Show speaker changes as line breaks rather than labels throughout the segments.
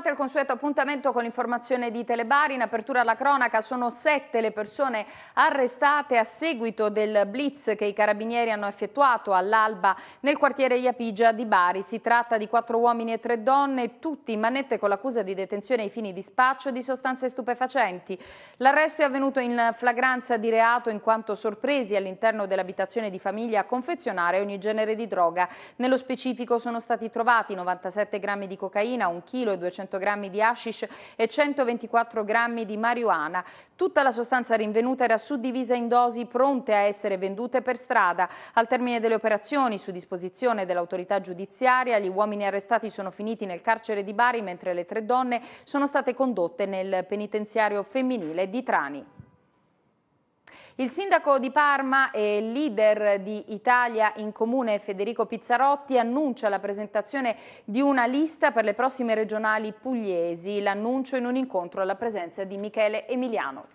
Bentrovate al consueto appuntamento con l'informazione di Telebari. In apertura alla cronaca sono sette le persone arrestate a seguito del blitz che i carabinieri hanno effettuato all'alba nel quartiere Iapigia di Bari. Si tratta di quattro uomini e tre donne, tutti in manette con l'accusa di detenzione ai fini di spaccio di sostanze stupefacenti. L'arresto è avvenuto in flagranza di reato in quanto sorpresi all'interno dell'abitazione di famiglia a confezionare ogni genere di droga. Nello specifico sono stati trovati 97 grammi di cocaina, un chilo e 200 500 grammi di hashish e 124 grammi di marijuana. Tutta la sostanza rinvenuta era suddivisa in dosi pronte a essere vendute per strada. Al termine delle operazioni, su disposizione dell'autorità giudiziaria, gli uomini arrestati sono finiti nel carcere di Bari, mentre le tre donne sono state condotte nel penitenziario femminile di Trani. Il sindaco di Parma e leader di Italia in Comune Federico Pizzarotti annuncia la presentazione di una lista per le prossime regionali pugliesi. L'annuncio in un incontro alla presenza di Michele Emiliano.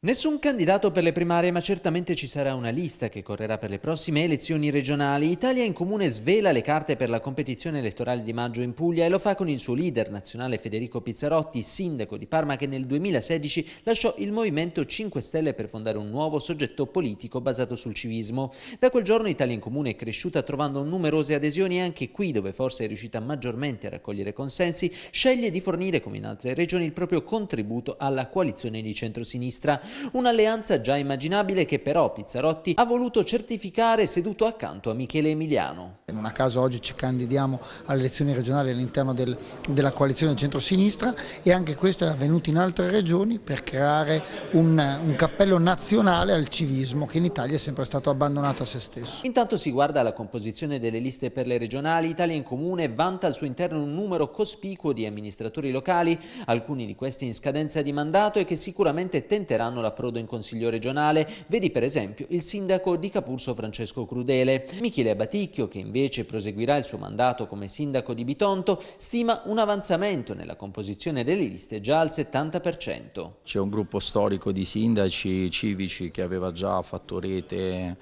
Nessun candidato per le primarie, ma certamente ci sarà una lista che correrà per le prossime elezioni regionali. Italia in Comune svela le carte per la competizione elettorale di maggio in Puglia e lo fa con il suo leader nazionale Federico Pizzarotti, sindaco di Parma che nel 2016 lasciò il Movimento 5 Stelle per fondare un nuovo soggetto politico basato sul civismo. Da quel giorno Italia in Comune è cresciuta trovando numerose adesioni e anche qui, dove forse è riuscita maggiormente a raccogliere consensi, sceglie di fornire, come in altre regioni, il proprio contributo alla coalizione di centrosinistra. Un'alleanza già immaginabile che però Pizzarotti ha voluto certificare seduto accanto a Michele Emiliano. Non a
caso oggi ci candidiamo alle elezioni regionali all'interno del, della coalizione centrosinistra e anche questo è avvenuto in altre regioni per creare un, un cappello nazionale al civismo che in Italia è sempre stato abbandonato a se stesso.
Intanto si guarda la composizione delle liste per le regionali, Italia in Comune vanta al suo interno un numero cospicuo di amministratori locali, alcuni di questi in scadenza di mandato e che sicuramente tenteranno Milano la Prodo in Consiglio regionale, vedi per esempio il sindaco di Capurso Francesco Crudele. Michele Baticchio, che invece proseguirà il suo mandato come sindaco di Bitonto, stima un avanzamento nella composizione delle liste già al 70%.
C'è un gruppo storico di sindaci civici che aveva già fatto rete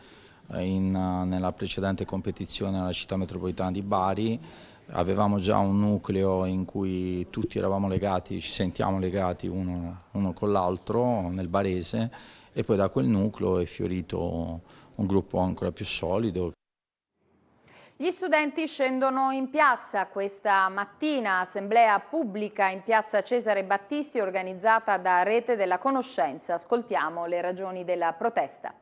eh, in, nella precedente competizione alla città metropolitana di Bari avevamo già un nucleo in cui tutti eravamo legati, ci sentiamo legati uno, uno con l'altro nel barese e poi da quel nucleo è fiorito un gruppo ancora più solido.
Gli studenti scendono in piazza questa mattina, assemblea pubblica in piazza Cesare Battisti organizzata da Rete della Conoscenza. Ascoltiamo le ragioni della
protesta.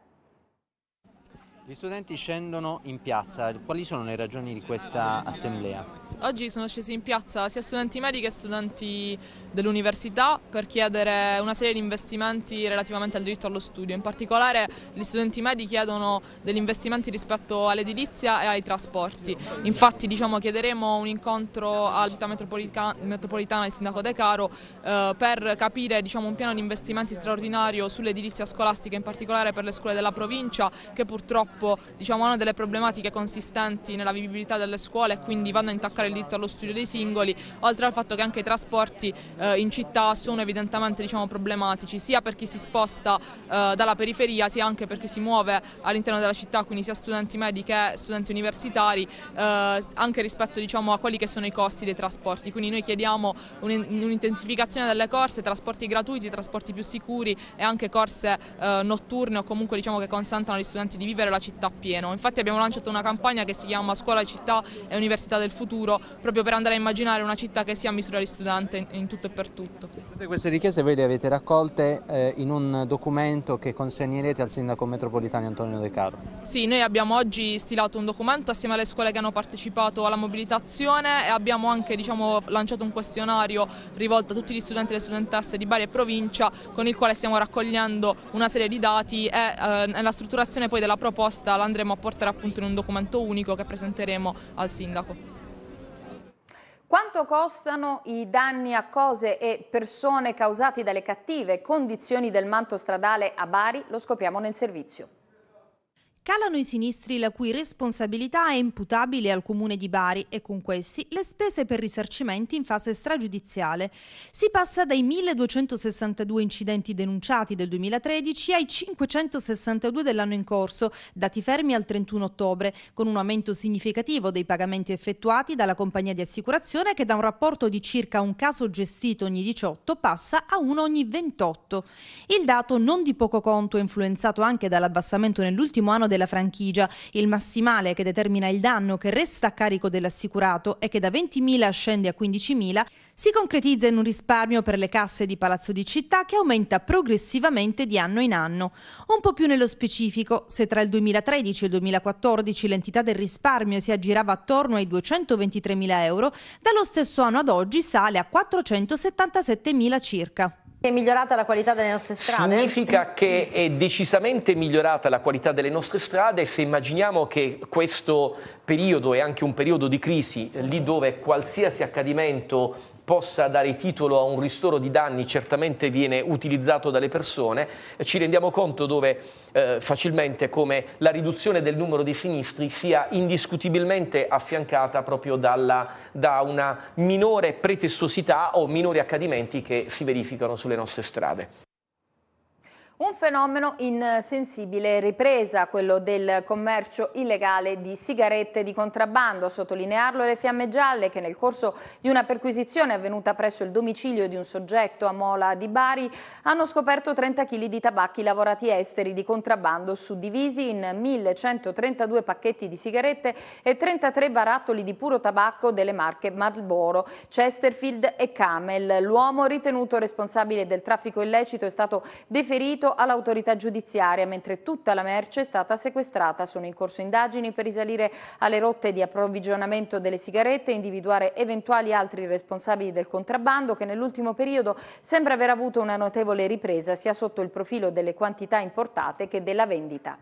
Gli studenti scendono in piazza, quali sono le ragioni di
questa assemblea? Oggi sono scesi in piazza sia studenti medi che studenti dell'università per chiedere una serie di investimenti relativamente al diritto allo studio, in particolare gli studenti medi chiedono degli investimenti rispetto all'edilizia e ai trasporti, infatti diciamo, chiederemo un incontro alla città metropolitana, metropolitana il sindaco De Caro eh, per capire diciamo, un piano di investimenti straordinario sull'edilizia scolastica, in particolare per le scuole della provincia che purtroppo purtroppo diciamo, hanno delle problematiche consistenti nella vivibilità delle scuole e quindi vanno a intaccare il diritto allo studio dei singoli, oltre al fatto che anche i trasporti eh, in città sono evidentemente diciamo, problematici, sia per chi si sposta eh, dalla periferia, sia anche per chi si muove all'interno della città, quindi sia studenti medi che studenti universitari, eh, anche rispetto diciamo, a quelli che sono i costi dei trasporti. Quindi noi chiediamo un'intensificazione delle corse, trasporti gratuiti, trasporti più sicuri e anche corse eh, notturne o comunque diciamo, che consentano agli studenti di vivere la città città pieno. Infatti abbiamo lanciato una campagna che si chiama Scuola, Città e Università del Futuro, proprio per andare a immaginare una città che sia a misura di studente in tutto e per tutto.
Tutte queste richieste voi le avete raccolte eh, in un documento che consegnerete al sindaco metropolitano Antonio De Caro.
Sì, noi abbiamo oggi stilato un documento assieme alle scuole che hanno partecipato alla mobilitazione e abbiamo anche diciamo, lanciato un questionario rivolto a tutti gli studenti e le studentesse di Bari e provincia con il quale stiamo raccogliendo una serie di dati e eh, nella strutturazione poi della proposta proposta la andremo a portare appunto in un documento unico che presenteremo al Sindaco.
Quanto costano i danni a cose e persone causati dalle cattive condizioni del manto stradale a Bari? Lo scopriamo nel
servizio. Calano i sinistri la cui responsabilità è imputabile al Comune di Bari e con questi le spese per risarcimenti in fase stragiudiziale. Si passa dai 1262 incidenti denunciati del 2013 ai 562 dell'anno in corso, dati fermi al 31 ottobre, con un aumento significativo dei pagamenti effettuati dalla compagnia di assicurazione che da un rapporto di circa un caso gestito ogni 18 passa a uno ogni 28. Il dato non di poco conto è influenzato anche dall'abbassamento nell'ultimo anno della franchigia. Il massimale che determina il danno che resta a carico dell'assicurato e che da 20.000 scende a 15.000 si concretizza in un risparmio per le casse di Palazzo di Città che aumenta progressivamente di anno in anno. Un po' più nello specifico, se tra il 2013 e il 2014 l'entità del risparmio si aggirava attorno ai 223.000 euro, dallo stesso anno ad oggi sale a 477.000 circa. È migliorata la qualità delle nostre strade?
Significa che è decisamente migliorata la qualità delle nostre strade se immaginiamo che questo periodo è anche un periodo di crisi, lì dove qualsiasi accadimento possa dare titolo a un ristoro di danni certamente viene utilizzato dalle persone, ci rendiamo conto dove eh, facilmente come la riduzione del numero dei sinistri sia indiscutibilmente affiancata proprio dalla, da una minore pretestuosità o minori accadimenti che si verificano sulle nostre strade.
Un fenomeno in sensibile ripresa, quello del commercio illegale di sigarette di contrabbando. A Sottolinearlo le fiamme gialle che nel corso di una perquisizione avvenuta presso il domicilio di un soggetto a Mola di Bari hanno scoperto 30 kg di tabacchi lavorati esteri di contrabbando suddivisi in 1132 pacchetti di sigarette e 33 barattoli di puro tabacco delle marche Marlboro, Chesterfield e Camel. L'uomo ritenuto responsabile del traffico illecito è stato deferito fuggito all'autorità giudiziaria, mentre tutta la merce è stata sequestrata. Sono in corso indagini per risalire alle rotte di approvvigionamento delle sigarette e individuare eventuali altri responsabili del contrabbando che nell'ultimo periodo sembra aver avuto una notevole ripresa sia sotto il profilo delle quantità importate che della vendita.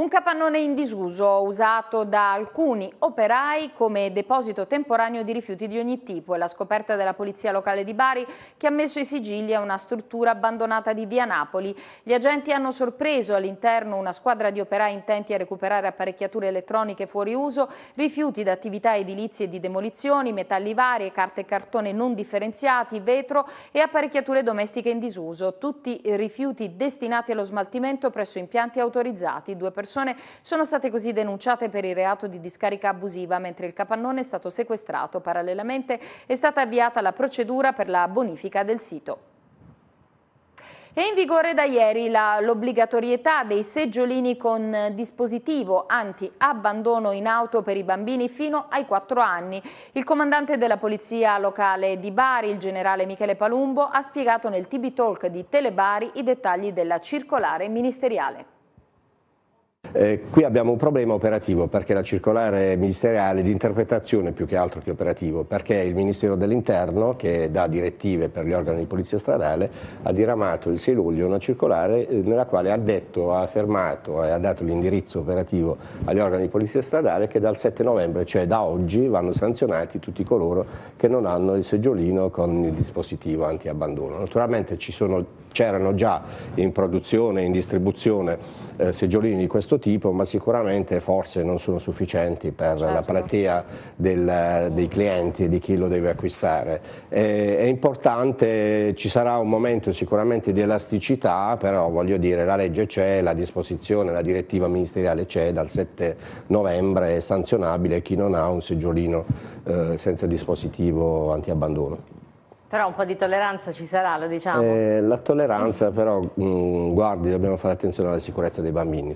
Un capannone in disuso usato da alcuni operai come deposito temporaneo di rifiuti di ogni tipo è la scoperta della polizia locale di Bari che ha messo i sigilli a una struttura abbandonata di via Napoli. Gli agenti hanno sorpreso all'interno una squadra di operai intenti a recuperare apparecchiature elettroniche fuori uso, rifiuti da attività edilizie e di demolizioni, metalli vari, carte e cartone non differenziati, vetro e apparecchiature domestiche in disuso. Tutti rifiuti destinati allo smaltimento presso impianti autorizzati. Due persone persone sono state così denunciate per il reato di discarica abusiva, mentre il capannone è stato sequestrato. Parallelamente è stata avviata la procedura per la bonifica del sito. È in vigore da ieri l'obbligatorietà dei seggiolini con dispositivo anti-abbandono in auto per i bambini fino ai 4 anni. Il comandante della polizia locale di Bari, il generale Michele Palumbo, ha spiegato nel TB Talk di Telebari i dettagli della circolare ministeriale.
Eh, qui abbiamo un problema operativo perché la circolare ministeriale di interpretazione più che altro che operativo, perché il Ministero dell'Interno, che dà direttive per gli organi di polizia stradale, ha diramato il 6 luglio una circolare eh, nella quale ha detto, ha affermato e ha dato l'indirizzo operativo agli organi di polizia stradale che dal 7 novembre, cioè da oggi, vanno sanzionati tutti coloro che non hanno il seggiolino con il dispositivo antiabbandono. Naturalmente ci sono c'erano già in produzione e in distribuzione eh, seggiolini di questo tipo, ma sicuramente forse non sono sufficienti per certo. la platea del, dei clienti e di chi lo deve acquistare. E, eh, è importante, ci sarà un momento sicuramente di elasticità, però voglio dire la legge c'è, la disposizione, la direttiva ministeriale c'è, dal 7 novembre è sanzionabile chi non ha un seggiolino eh, senza dispositivo antiabbandono.
Però un po' di tolleranza ci sarà, lo diciamo.
Eh, la tolleranza però, mh, mm, guardi, dobbiamo fare attenzione alla sicurezza dei bambini,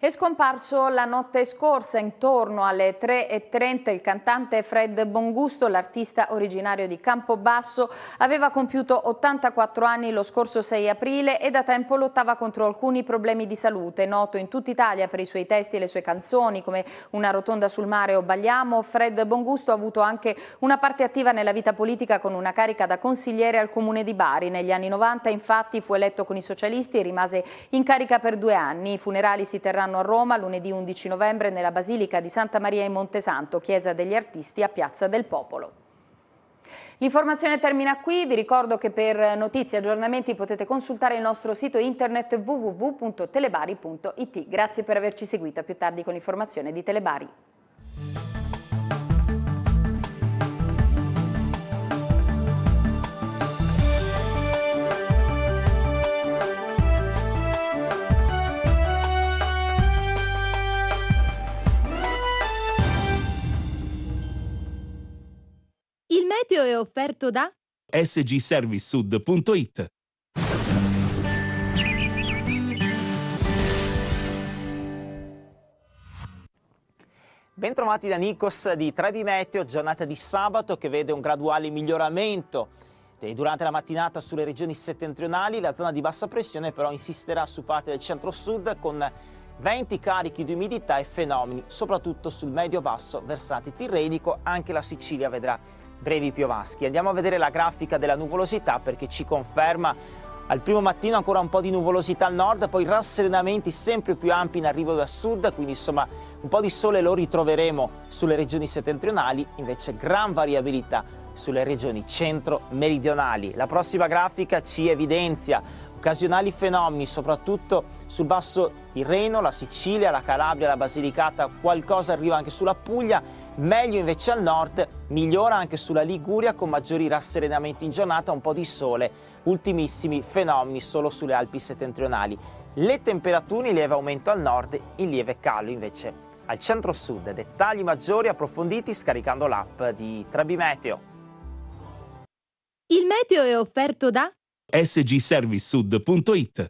è scomparso la notte scorsa intorno alle 3.30 il cantante Fred Bongusto, l'artista originario di Campobasso, aveva compiuto 84 anni lo scorso 6 aprile e da tempo lottava contro alcuni problemi di salute. Noto in tutta Italia per i suoi testi e le sue canzoni come Una rotonda sul mare o Bagliamo, Fred Bongusto ha avuto anche una parte attiva nella vita politica con una carica da consigliere al comune di Bari. Negli anni 90 infatti fu eletto con i socialisti e rimase in carica per due anni. I funerali si terranno saranno a Roma lunedì 11 novembre nella Basilica di Santa Maria in Montesanto, Chiesa degli Artisti a Piazza del Popolo. L'informazione termina qui, vi ricordo che per notizie e aggiornamenti potete consultare il nostro sito internet www.telebari.it. Grazie per averci seguito, a più tardi con l'informazione di Telebari.
meteo è offerto da sgservicesud.it
Bentrovati da Nikos di Trevi Meteo, giornata di sabato che vede un graduale miglioramento eh, Durante la mattinata sulle regioni settentrionali la zona di bassa pressione però insisterà su parte del centro-sud con venti carichi di umidità e fenomeni, soprattutto sul medio-basso versante tirrenico, anche la Sicilia vedrà brevi piovaschi. Andiamo a vedere la grafica della nuvolosità perché ci conferma al primo mattino ancora un po' di nuvolosità al nord, poi rasserenamenti sempre più ampi in arrivo da sud, quindi insomma un po' di sole lo ritroveremo sulle regioni settentrionali, invece gran variabilità sulle regioni centro-meridionali. La prossima grafica ci evidenzia Occasionali fenomeni, soprattutto sul basso Tirreno, la Sicilia, la Calabria, la Basilicata, qualcosa arriva anche sulla Puglia, meglio invece al nord, migliora anche sulla Liguria con maggiori rasserenamenti in giornata, un po' di sole, ultimissimi fenomeni solo sulle Alpi settentrionali. Le temperature in lieve aumento al nord, in lieve calo invece al centro-sud. Dettagli maggiori approfonditi scaricando l'app di Trabimeteo.
Il meteo è offerto da sgservicesud.it